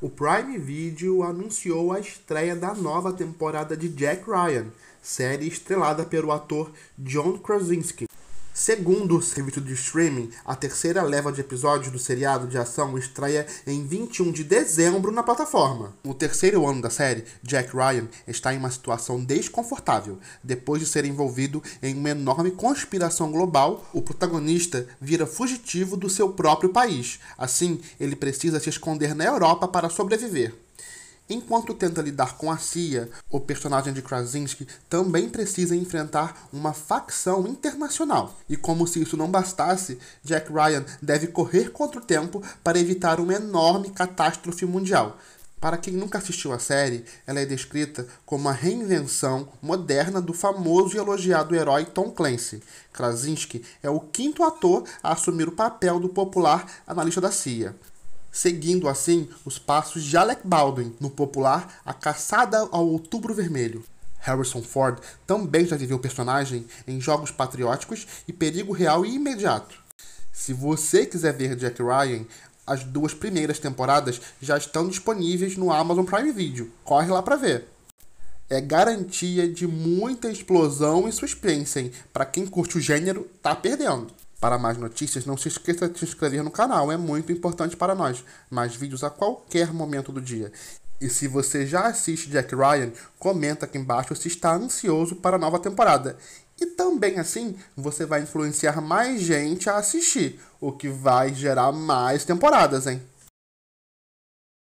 o Prime Video anunciou a estreia da nova temporada de Jack Ryan, série estrelada pelo ator John Krasinski. Segundo o serviço de streaming, a terceira leva de episódios do seriado de ação estreia em 21 de dezembro na plataforma. No terceiro ano da série, Jack Ryan está em uma situação desconfortável. Depois de ser envolvido em uma enorme conspiração global, o protagonista vira fugitivo do seu próprio país. Assim, ele precisa se esconder na Europa para sobreviver. Enquanto tenta lidar com a CIA, o personagem de Krasinski também precisa enfrentar uma facção internacional. E como se isso não bastasse, Jack Ryan deve correr contra o tempo para evitar uma enorme catástrofe mundial. Para quem nunca assistiu a série, ela é descrita como a reinvenção moderna do famoso e elogiado herói Tom Clancy. Krasinski é o quinto ator a assumir o papel do popular analista da CIA seguindo assim os passos de Alec Baldwin no popular A Caçada ao Outubro Vermelho. Harrison Ford também já viveu o personagem em jogos patrióticos e perigo real e imediato. Se você quiser ver Jack Ryan, as duas primeiras temporadas já estão disponíveis no Amazon Prime Video. Corre lá para ver. É garantia de muita explosão e suspense, para quem curte o gênero, tá perdendo. Para mais notícias, não se esqueça de se inscrever no canal, é muito importante para nós. Mais vídeos a qualquer momento do dia. E se você já assiste Jack Ryan, comenta aqui embaixo se está ansioso para a nova temporada. E também assim, você vai influenciar mais gente a assistir, o que vai gerar mais temporadas, hein?